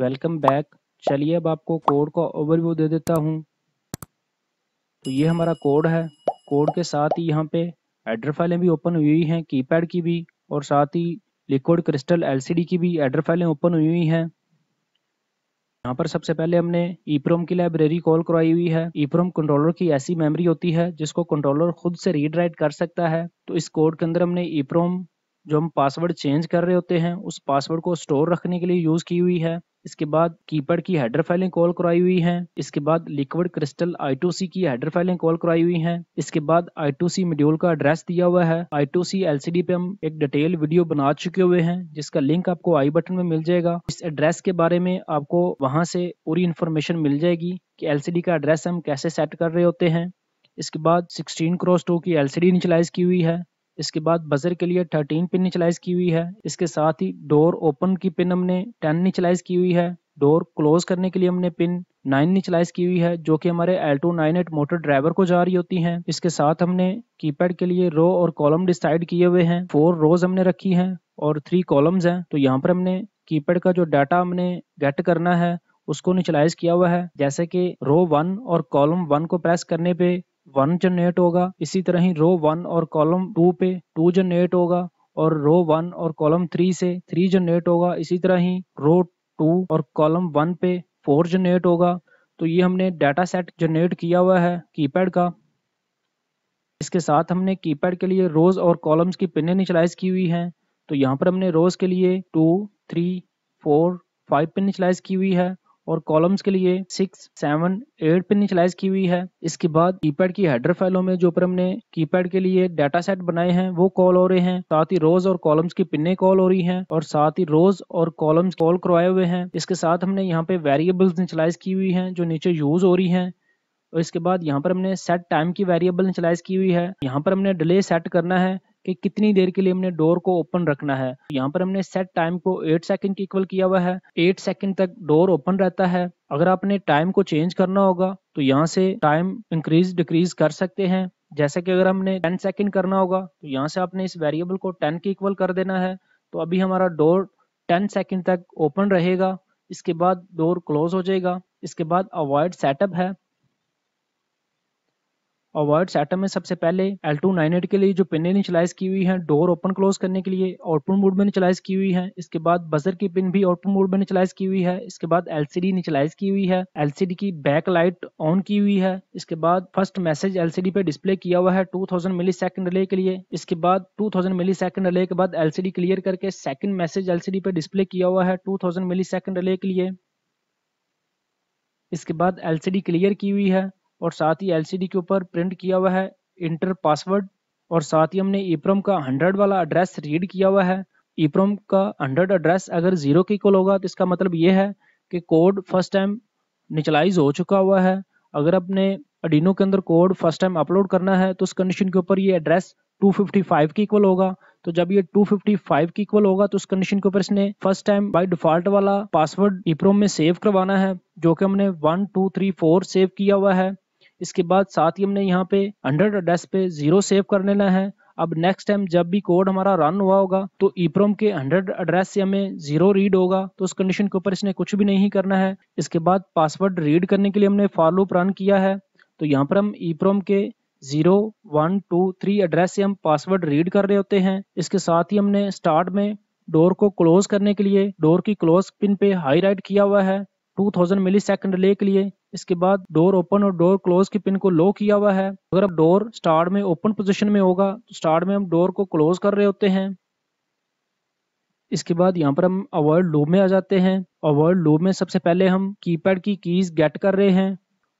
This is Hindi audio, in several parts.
वेलकम बैक चलिए अब आपको कोड का ओवरव्यू दे देता हूँ तो ये हमारा कोड है कोड के साथ ही यहाँ पे एड्रेस फाइलें भी ओपन हुई हैं कीपैड की भी और साथ ही लिक्विड क्रिस्टल एलसीडी की भी एड्रेस फाइलें ओपन हुई हुई हैं यहाँ पर सबसे पहले हमने ईप्रोम की लाइब्रेरी कॉल करवाई हुई है ईप्रोम कंट्रोलर की ऐसी मेमोरी होती है जिसको कंट्रोलर खुद से रीड राइट कर सकता है तो इस कोड के अंदर हमने ईप्रोम जो हम पासवर्ड चेंज कर रहे होते हैं उस पासवर्ड को स्टोर रखने के लिए यूज की हुई है इसके बाद कीपैड की हेडर फाइलें कॉल कराई हुई हैं इसके बाद लिक्विड क्रिस्टल आई की हेडर फाइलें कॉल कराई हुई हैं इसके बाद आई मॉड्यूल का एड्रेस दिया हुआ है आई टू पे हम एक डिटेल वीडियो बना चुके हुए हैं जिसका लिंक आपको आई बटन में मिल जाएगा इस एड्रेस के बारे में आपको वहां से पूरी इन्फॉर्मेशन मिल जाएगी कि डी का एड्रेस हम कैसे सेट कर रहे होते हैं इसके बाद सिक्सटीन क्रॉस टू की डी इनिशलाइज की हुई है इसके बाद बजर के लिए 13 पिन निचलाइज की हुई है इसके साथ ही डोर ओपन की पिन हमने 10 निचलाइज की हुई है डोर क्लोज करने के लिए हमने पिन नाइन निचलाइज की हुई है जो कि हमारे L two nine eight motor driver को जा रही होती हैं इसके साथ हमने कीपैड के लिए रो और कॉलम डिसाइड किए हुए हैं फोर रोज हमने रखी है और थ्री कॉलम्स हैं तो यहाँ पर हमने कीपैड का जो डाटा हमने गेट करना है उसको निचलाइज किया हुआ है जैसे कि रो वन और कॉलम वन को प्रेस करने पे वन जनरेट होगा इसी तरह ही रो वन और कॉलम टू पे टू जनरेट होगा और रो वन और कॉलम थ्री से थ्री जनरेट होगा इसी तरह ही रो टू और कॉलम वन पे फोर जनरेट होगा तो ये हमने डाटा सेट जनरेट किया हुआ है कीपैड का इसके साथ हमने कीपैड के लिए रोज और कॉलम्स की पिने निचलाइज की हुई हैं तो यहाँ पर हमने रोज के लिए two three four five pin initialize की हुई है और कॉलम्स के लिए सिक्स सेवन एट पे इनिशलाइज की हुई है इसके बाद कीपैड की हेडर फाइलों में जो पर हमने कीपैड के लिए डाटा सेट बनाए हैं वो कॉल हो रहे हैं साथ ही रोज और कॉलम्स की पिन्ने कॉल हो रही हैं और साथ ही रोज और कॉलम्स कॉल करवाए हुए हैं इसके साथ हमने यहाँ पे वेरिएबल्स इनिशलाइज की हुई है जो नीचे यूज हो रही है और इसके बाद यहाँ पर हमने सेट टाइम की वेरिएबल इनिशलाइज की हुई है यहाँ पर हमने डिले सेट करना है कि कितनी देर के लिए हमने डोर को ओपन रखना है यहाँ पर हमने सेट टाइम को एट सेकेंड इक्वल किया हुआ है एट सेकेंड तक डोर ओपन रहता है अगर आपने टाइम को चेंज करना होगा तो यहाँ से टाइम इंक्रीज डिक्रीज कर सकते हैं जैसे कि अगर हमने 10 सेकंड करना होगा तो यहाँ से आपने इस वेरिएबल को 10 के इक्वल कर देना है तो अभी हमारा डोर 10 सेकंड तक ओपन रहेगा इसके बाद डोर क्लोज हो जाएगा इसके बाद अवॉइड सेटअप है और वर्ड सेटअप में सबसे पहले एल टू नाइन एट के लिए जो पिने इनिशलाइज की हुई है डोर ओपन क्लोज करने के लिए आउटपुट मोड में इनिशलाइज की हुई है इसके बाद बजर की पिन भी आउटपुट मोड में इनिशलाइज की हुई है इसके बाद एलसीडी इनिशलाइज की हुई है एलसीडी की बैक लाइट ऑन की हुई है इसके बाद फर्स्ट मैसेज एलसीडी पे डिस्प्ले किया हुआ है two thousand millisecond relay के लिए इसके बाद two thousand millisecond relay के बाद एलसीडी क्लियर करके सेकंड मैसेज एलसीडी पे डिस्प्ले किया हुआ है two thousand millisecond relay के लिए इसके बाद एलसीडी क्लियर की हुई है और साथ ही एलसीडी के ऊपर प्रिंट किया हुआ है इंटर पासवर्ड और साथ ही हमने ईप्रम का हंड्रेड वाला एड्रेस रीड किया हुआ है ईप्रम का हंड्रेड एड्रेस अगर जीरो के कॉल होगा तो इसका मतलब ये है कि कोड फर्स्ट टाइम निचलाइज हो चुका हुआ है अगर अपने अडीनो के अंदर कोड फर्स्ट टाइम अपलोड करना है तो उस कंडीशन के ऊपर ये एड्रेस 255 की इक्वल होगा तो जब ये 255 की इक्वल होगा तो उस कंडीशन के ऊपर इसने फर्स्ट टाइम बाय डिफॉल्ट वाला पासवर्ड ईप्रोम में सेव करवाना है जो कि हमने one two three four save किया हुआ है इसके बाद साथ ही हमने यहाँ पे अंडर डेस्क पे जीरो सेव कर लेना है अब नेक्स्ट टाइम जब भी कोड हमारा रन हुआ होगा तो ईप्रोम e के हंड्रेड एड्रेस से हमें जीरो रीड होगा तो उस कंडीशन के ऊपर इसने कुछ भी नहीं करना है इसके बाद पासवर्ड रीड करने के लिए हमने फॉलो रन किया है तो यहाँ पर हम ईप्रोम e के zero one two three address से हम पासवर्ड रीड कर रहे होते हैं इसके साथ ही हमने स्टार्ट में डोर को क्लोज करने के लिए डोर की क्लोज पिन पे हाई राइट किया हुआ है 2000 मिलीसेकंड डिले के लिए इसके बाद डोर ओपन और डोर क्लोज की पिन को लो किया हुआ है अगर आप डोर स्टार्ट में ओपन पोजिशन में होगा तो स्टार्ट में हम डोर को क्लोज कर रहे होते हैं इसके बाद यहाँ पर हम अवर्ड लूप में आ जाते हैं अवर्ड लूप में सबसे पहले हम कीपैड की कीज गेट कर रहे हैं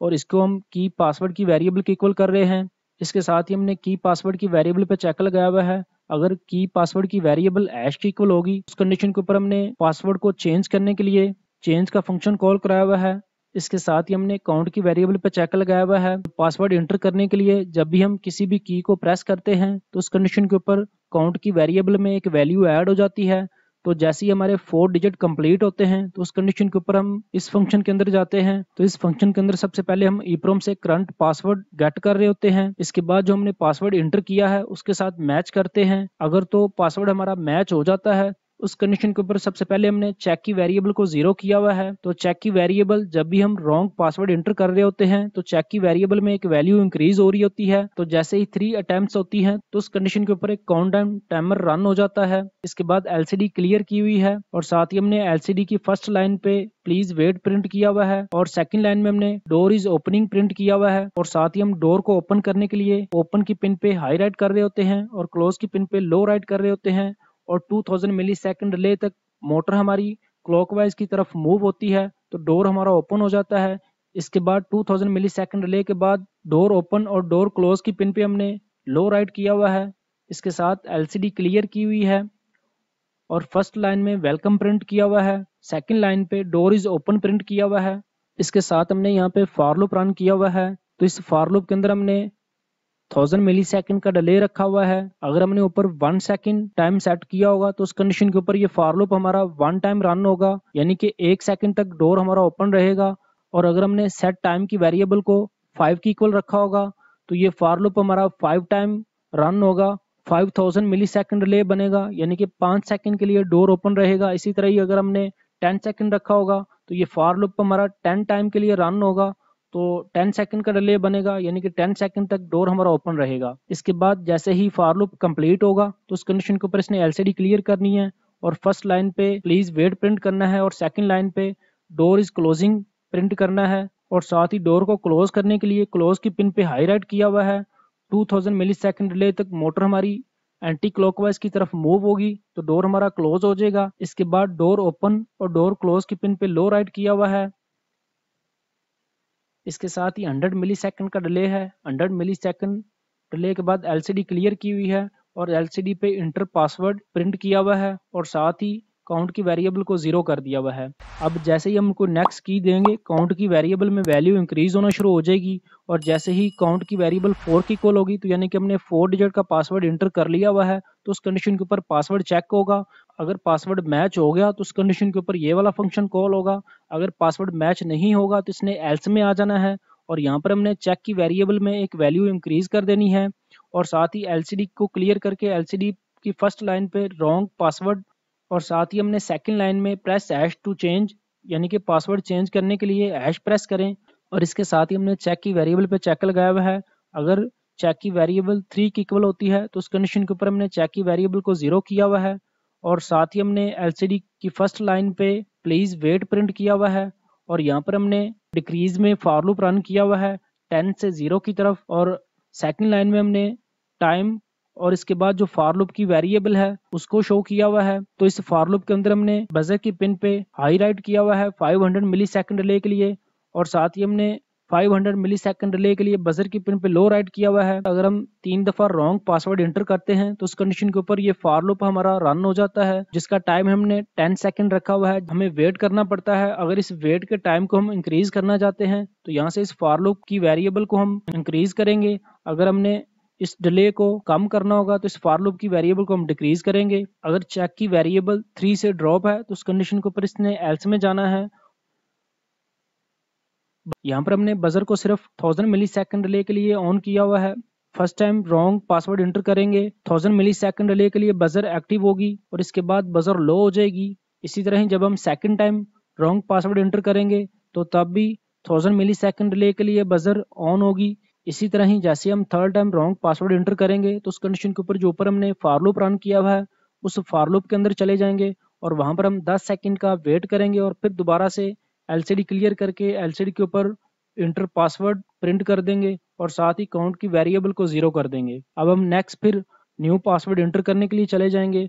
और इसको हम की पासवर्ड की वेरिएबल के इक्वल कर रहे हैं इसके साथ ही हमने की पासवर्ड की वेरिएबल पे चेक लगाया हुआ है अगर की पासवर्ड की वेरिएबल एश की इक्वल होगी उस कंडीशन के ऊपर हमने पासवर्ड को चेंज करने के लिए चेंज का फंक्शन कॉल कराया हुआ है इसके साथ ही हमने अकाउंट की वेरिएबल पर चेक लगाया हुआ है पासवर्ड इंटर करने के लिए जब भी हम किसी भी की को प्रेस करते हैं तो उस कंडीशन के ऊपर अकाउंट की वेरिएबल में एक वैल्यू ऐड हो जाती है तो जैसे ही हमारे फोर डिजिट कंप्लीट होते हैं तो उस कंडीशन के ऊपर हम इस फंक्शन के अंदर जाते हैं तो इस फंक्शन के अंदर सबसे पहले हम ईप्रोम से करंट पासवर्ड गेट कर रहे होते हैं इसके बाद जो हमने पासवर्ड इंटर किया है उसके साथ मैच करते हैं अगर तो पासवर्ड हमारा मैच हो जाता है उस कंडीशन के ऊपर सबसे पहले हमने चेक की वेरिएबल को जीरो किया हुआ है तो चेक की वेरिएबल जब भी हम रॉन्ग पासवर्ड एंटर कर रहे होते हैं तो चेक की वेरिएबल में एक वैल्यू इंक्रीज हो रही होती है तो जैसे ही थ्री अटेम्प्ट होती है तो उस कंडीशन के ऊपर एक काउंट टाइम टाइमर रन हो जाता है इसके बाद एल क्लियर की हुई है और साथ ही हमने एल की फर्स्ट लाइन पे प्लीज वेट प्रिंट किया हुआ है और सेकंड लाइन में हमने डोर इज ओपनिंग प्रिंट किया हुआ है और साथ ही हम डोर को ओपन करने के लिए ओपन की पिन पे हाई राइट कर रहे होते हैं और क्लोज की पिन पे लो राइट कर रहे होते हैं और 2000 मिलीसेकंड ले तक मोटर हमारी क्लॉकवाइज की तरफ मूव होती है तो डोर हमारा ओपन हो जाता है इसके बाद 2000 मिलीसेकंड ले के बाद डोर ओपन और डोर क्लोज की पिन पे हमने लो राइट किया हुआ है इसके साथ एलसीडी क्लियर की हुई है और फर्स्ट लाइन में वेलकम प्रिंट किया हुआ है सेकेंड लाइन पे डोर इज ओपन प्रिंट किया हुआ है इसके साथ हमने यहाँ पे फॉर रन किया हुआ है तो इस फॉर के अंदर हमने 1000 मिली सेकेंड का डिले रखा हुआ है अगर हमने ऊपर वन सेकेंड टाइम सेट किया होगा तो उस कंडीशन के ऊपर ये फॉरलूप हमारा वन टाइम रन होगा यानी कि एक सेकेंड तक डोर हमारा ओपन रहेगा और अगर हमने सेट टाइम की वेरिएबल को फाइव की इक्वल रखा होगा तो ये फॉरलूप हमारा फाइव टाइम रन होगा 5000 थाउजेंड मिली सेकेंड डिले बनेगा यानी कि पाँच सेकेंड के लिए डोर ओपन रहेगा इसी तरह ही अगर हमने 10 सेकेंड रखा होगा तो ये फॉर लूप हमारा 10 टाइम के लिए रन होगा तो 10 सेकंड का डिले बनेगा यानी कि 10 सेकंड तक डोर हमारा ओपन रहेगा इसके बाद जैसे ही फार लूप कंप्लीट होगा तो उस कंडीशन के ऊपर इसने एलसीडी क्लियर करनी है और फर्स्ट लाइन पे प्लीज वेट प्रिंट करना है और सेकंड लाइन पे डोर इज क्लोजिंग प्रिंट करना है और साथ ही डोर को क्लोज करने के लिए क्लोज की पिन पे हाई राइट किया हुआ है 2000 थाउजेंड मिली सेकेंड डिले तक मोटर हमारी एंटी क्लॉकवाइज की तरफ मूव होगी तो डोर हमारा क्लोज हो जाएगा इसके बाद डोर ओपन और डोर क्लोज की पिन पे लो राइट किया हुआ है इसके साथ ही 100 मिली सेकेंड का डिले है 100 मिली सेकेंड डिले के बाद एलसीडी क्लियर की हुई है और एलसीडी पे इंटर पासवर्ड प्रिंट किया हुआ है और साथ ही काउंट की वेरिएबल को जीरो कर दिया हुआ है अब जैसे ही हम उनको नेक्स्ट की देंगे काउंट की वेरिएबल में वैल्यू इंक्रीज होना शुरू हो जाएगी और जैसे ही काउंट की वेरिएबल फोर की कॉल होगी तो यानी कि हमने फोर डिजिट का पासवर्ड इंटर कर लिया हुआ है तो उस कंडीशन के ऊपर पासवर्ड चेक होगा अगर पासवर्ड मैच हो गया तो उस कंडीशन के ऊपर ये वाला फंक्शन कॉल होगा अगर पासवर्ड मैच नहीं होगा तो इसने एल्स में आ जाना है और यहाँ पर हमने चेक की वेरिएबल में एक वैल्यू इंक्रीज कर देनी है और साथ ही एलसीडी को क्लियर करके एलसीडी की फर्स्ट लाइन पे रॉन्ग पासवर्ड और साथ ही हमने सेकंड लाइन में प्रेस एश टू चेंज यानी कि पासवर्ड चेंज करने के लिए ऐश प्रेस करें और इसके साथ ही हमने चेक की वेरिएबल पे चेक लगाया हुआ है अगर चेक की वेरिएबल थ्री की इक्वल होती है तो उस कंडीशन के ऊपर हमने चेक की वेरिएबल को जीरो किया हुआ है और साथ ही हमने एलसीडी की फर्स्ट लाइन पे प्लीज़ वेट प्रिंट किया हुआ है और यहाँ पर हमने डिक्रीज में फॉर रन किया हुआ है टेन से ज़ीरो की तरफ और सेकंड लाइन में हमने टाइम और इसके बाद जो फॉर की वेरिएबल है उसको शो किया हुआ है तो इस फॉर के अंदर हमने बजर की पिन पे हाई राइट किया हुआ है 500 सेकेंड डिले के लिए और साथ ही हमने 500 मिली सेकेंड रिले के लिए बजर की पिन पे लो राइट किया हुआ है अगर हम तीन दफा रॉन्ग पासवर्ड एंटर करते हैं तो उस कंडीशन के ऊपर ये फार लूप हमारा रन हो जाता है जिसका टाइम हमने 10 सेकंड रखा हुआ है हमें वेट करना पड़ता है अगर इस वेट के टाइम को हम इंक्रीज करना चाहते हैं तो यहाँ से इस फार लूप की वेरिएबल को हम इंक्रीज करेंगे अगर हमने इस डिले को कम करना होगा तो इस फार लूप की वेरिएबल को हम डिक्रीज करेंगे अगर चेक की वेरिएबल थ्री से ड्रॉप है तो उस कंडीशन के ऊपर इसने एल्स में जाना है यहाँ पर हमने बजर को सिर्फ थाउजेंड मिली सेकंड रिले के लिए ऑन किया हुआ है first time wrong password enter करेंगे थाउजेंड मिली सेकंड रिले के लिए बजर एक्टिव होगी और इसके बाद बजर लो हो जाएगी इसी तरह ही जब हम second time wrong password enter करेंगे तो तब भी थाउजेंड मिली सेकेंड रिले के लिए बजर ऑन होगी इसी तरह ही जैसे हम third time wrong password enter करेंगे तो उस कंडीशन के ऊपर जो ऊपर हमने फारलूप रन किया हुआ है उस फारलूप के अंदर चले जाएंगे और वहां पर हम दस सेकेंड का वेट करेंगे और फिर दोबारा से एलसीडी क्लियर करके एलसीडी के ऊपर इंटर पासवर्ड प्रिंट कर देंगे और साथ ही काउंट की वेरिएबल को जीरो कर देंगे अब हम नेक्स्ट फिर न्यू पासवर्ड इंटर करने के लिए चले जाएंगे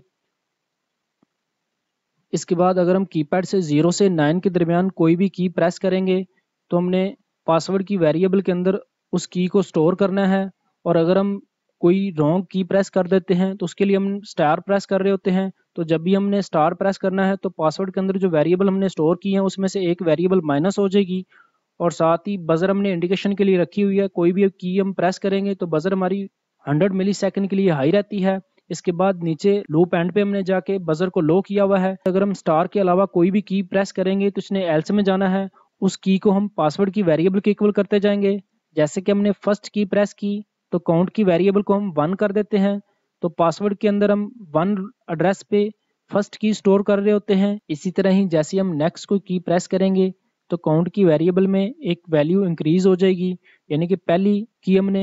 इसके बाद अगर हम कीपैड से जीरो से नाइन के दरमियान कोई भी की प्रेस करेंगे तो हमने पासवर्ड की वेरिएबल के अंदर उस की को स्टोर करना है और अगर हम कोई रॉन्ग की प्रेस कर देते हैं तो उसके लिए हम स्टार प्रेस कर रहे होते हैं तो जब भी हमने स्टार प्रेस करना है तो पासवर्ड के अंदर जो वेरिएबल हमने स्टोर की है उसमें से एक वेरिएबल माइनस हो जाएगी और साथ ही बजर हमने इंडिकेशन के लिए रखी हुई है कोई भी की हम प्रेस करेंगे तो बजर हमारी 100 मिली के लिए हाई रहती है इसके बाद नीचे लूप एंड पे हमने जाके बजर को लो किया हुआ है अगर हम स्टार के अलावा कोई भी की प्रेस करेंगे तो इसने एल्स में जाना है उस की को हम पासवर्ड की वेरिएबल के इक्वल करते जाएंगे जैसे कि हमने फर्स्ट की प्रेस की तो काउंट की वेरिएबल को हम वन कर देते हैं तो पासवर्ड के अंदर हम वन एड्रेस पे फर्स्ट की स्टोर कर रहे होते हैं इसी तरह ही जैसे हम नेक्स्ट को की प्रेस करेंगे तो काउंट की वेरिएबल में एक वैल्यू इंक्रीज हो जाएगी यानी कि पहली की हमने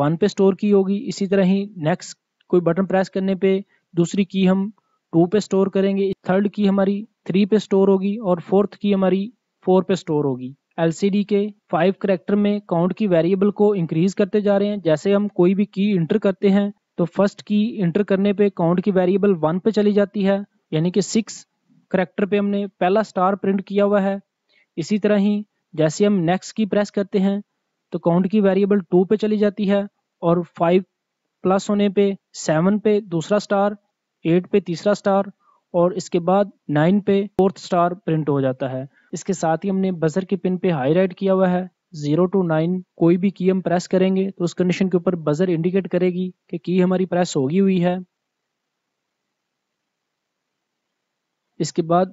वन पे स्टोर की होगी इसी तरह ही नेक्स्ट कोई बटन प्रेस करने पे दूसरी की हम टू पे स्टोर करेंगे थर्ड की हमारी थ्री पे स्टोर होगी और फोर्थ की हमारी फोर पे स्टोर होगी एल के फाइव करेक्टर में काउंट की वेरिएबल को इंक्रीज करते जा रहे हैं जैसे हम कोई भी की इंटर करते हैं तो फर्स्ट की इंटर करने पे काउंट की वेरिएबल वन पे चली जाती है यानी कि सिक्स करेक्टर पे हमने पहला स्टार प्रिंट किया हुआ है इसी तरह ही जैसे हम नेक्स्ट की प्रेस करते हैं तो काउंट की वेरिएबल टू पे चली जाती है और फाइव प्लस होने पे सेवन पे दूसरा स्टार एट पे तीसरा स्टार और इसके बाद नाइन पे फोर्थ स्टार प्रिंट हो जाता है इसके साथ ही हमने बजर के पिन पे हाई किया हुआ है जीरो टू नाइन कोई भी की हम प्रेस करेंगे तो उस कंडीशन के ऊपर बजर इंडिकेट करेगी कि की हमारी प्रेस होगी हुई है इसके बाद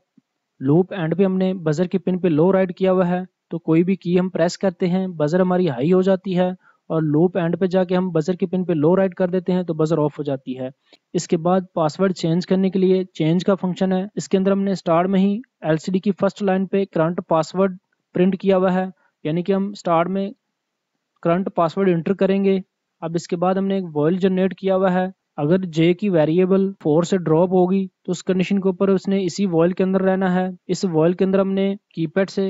लूप एंड पे हमने बजर के पिन पे लो राइड किया हुआ है तो कोई भी की हम प्रेस करते हैं बजर हमारी हाई हो जाती है और लूप एंड पे जाके हम बजर के पिन पे लो राइड कर देते हैं तो बजर ऑफ हो जाती है इसके बाद पासवर्ड चेंज करने के लिए चेंज का फंक्शन है इसके अंदर हमने स्टार्ट में ही एलसीडी की फर्स्ट लाइन पे करंट पासवर्ड प्रिंट किया हुआ है यानी कि हम स्टार्ट में करंट पासवर्ड इंटर करेंगे अब इसके बाद हमने एक वॉयल जनरेट किया हुआ है अगर जे की वेरिएबल फोर से ड्रॉप होगी तो उस कंडीशन के ऊपर उसने इसी वॉयल के अंदर रहना है इस वॉयल के अंदर हमने की से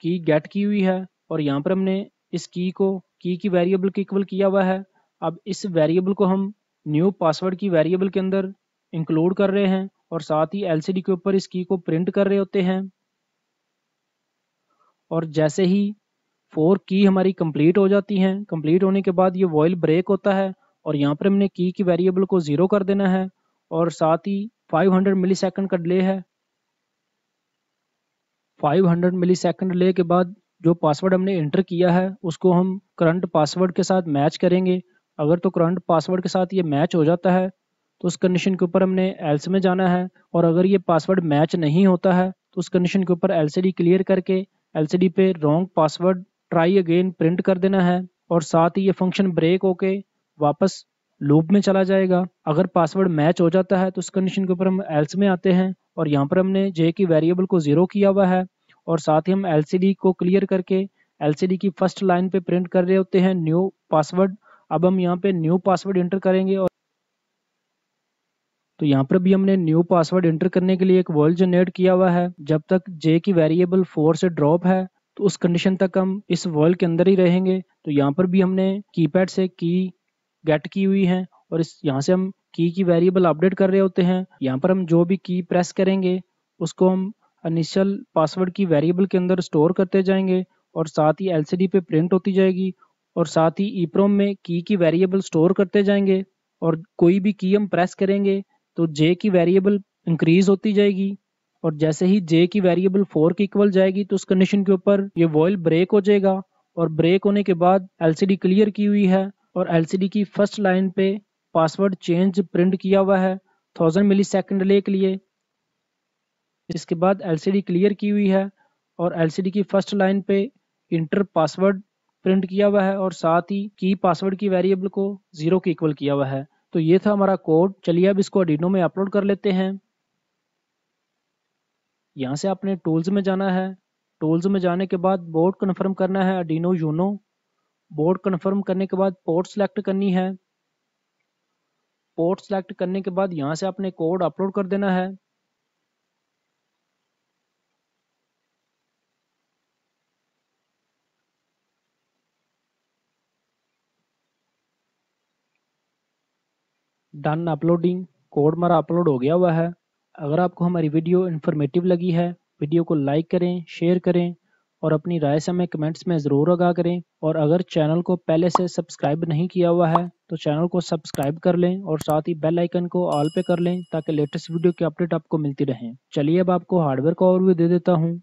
की गेट की हुई है और यहाँ पर हमने इस की को की की वेरिएबल के इक्वल किया हुआ है अब इस वेरिएबल को हम न्यू पासवर्ड की वेरिएबल के अंदर इंक्लूड कर रहे हैं और साथ ही एलसीडी के ऊपर इस की को प्रिंट कर रहे होते हैं और जैसे ही फोर की हमारी कंप्लीट हो जाती हैं कंप्लीट होने के बाद ये वॉयल ब्रेक होता है और यहाँ पर हमने की की वेरिएबल को ज़ीरो कर देना है और साथ ही 500 सेकेंड का डिले है 500 सेकेंड डिले के बाद जो पासवर्ड हमने एंटर किया है उसको हम करंट पासवर्ड के साथ मैच करेंगे अगर तो करंट पासवर्ड के साथ ये मैच हो जाता है तो उस कंडीशन के ऊपर हमने एल्स में जाना है और अगर ये पासवर्ड मैच नहीं होता है तो उस कंडीशन के ऊपर एल क्लियर करके एलसीडी पे wrong password try again print कर देना है और साथ ही ये फंक्शन ब्रेक होके वापस लूप में चला जाएगा अगर पासवर्ड मैच हो जाता है तो उस कंडीशन के ऊपर हम एल्स में आते हैं और यहाँ पर हमने जे की वेरिएबल को ज़ीरो किया हुआ है और साथ ही हम डी को क्लियर करके डी की फर्स्ट लाइन पे प्रिंट कर रहे होते हैं न्यू पासवर्ड अब हम यहाँ पे न्यू पासवर्ड एंटर करेंगे और तो यहाँ पर भी हमने न्यू पासवर्ड एंटर करने के लिए एक वर्ल्ड जनरेट किया हुआ है जब तक जे की वेरिएबल फोर से ड्रॉप है तो उस कंडीशन तक हम इस वर्ल्ड के अंदर ही रहेंगे तो यहाँ पर भी हमने कीपैड से की गेट की हुई है और इस यहाँ से हम की की वेरिएबल अपडेट कर रहे होते हैं यहाँ पर हम जो भी की प्रेस करेंगे उसको हम इनिशियल पासवर्ड की वेरिएबल के अंदर स्टोर करते जाएंगे और साथ ही एलसीडी पे प्रिंट होती जाएगी और साथ ही ईप्रोम में की की वेरिएबल स्टोर करते जाएंगे और कोई भी की हम प्रेस करेंगे तो जे की वेरिएबल इंक्रीज होती जाएगी और जैसे ही जे की वेरिएबल फोर की इक्वल जाएगी तो उस कंडीशन के ऊपर ये वॉयल ब्रेक हो जाएगा और ब्रेक होने के बाद एल क्लियर की हुई है और एल की फर्स्ट लाइन पे पासवर्ड चेंज प्रिंट किया हुआ है थाउजेंड मिली सेकेंड ले के लिए इसके बाद एल क्लियर की हुई है और एल की फर्स्ट लाइन पे इंटर पासवर्ड प्रिंट किया हुआ है और साथ ही की पासवर्ड की वेरिएबल को जीरो के इक्वल किया हुआ है तो ये था हमारा कोड चलिए अब इसको अडीनो में अपलोड कर लेते हैं यहाँ से आपने टूल्स में जाना है टूल्स में जाने के बाद बोर्ड कन्फर्म करना है अडीनो यूनो बोर्ड कन्फर्म करने के बाद पोर्ट सेलेक्ट करनी है पोर्ट सेलेक्ट करने के बाद यहाँ से आपने कोड अपलोड कर देना है डन अपलोडिंग कोड हमारा अपलोड हो गया हुआ है अगर आपको हमारी वीडियो इन्फॉर्मेटिव लगी है वीडियो को लाइक करें शेयर करें और अपनी राय से हमें कमेंट्स में ज़रूर आगा करें और अगर चैनल को पहले से सब्सक्राइब नहीं किया हुआ है तो चैनल को सब्सक्राइब कर लें और साथ ही बेल आइकन को ऑल पे कर लें ताकि लेटेस्ट वीडियो की अपडेट आपको मिलती रहें चलिए अब आपको हार्डवेयर का ओवरव्यू दे देता हूँ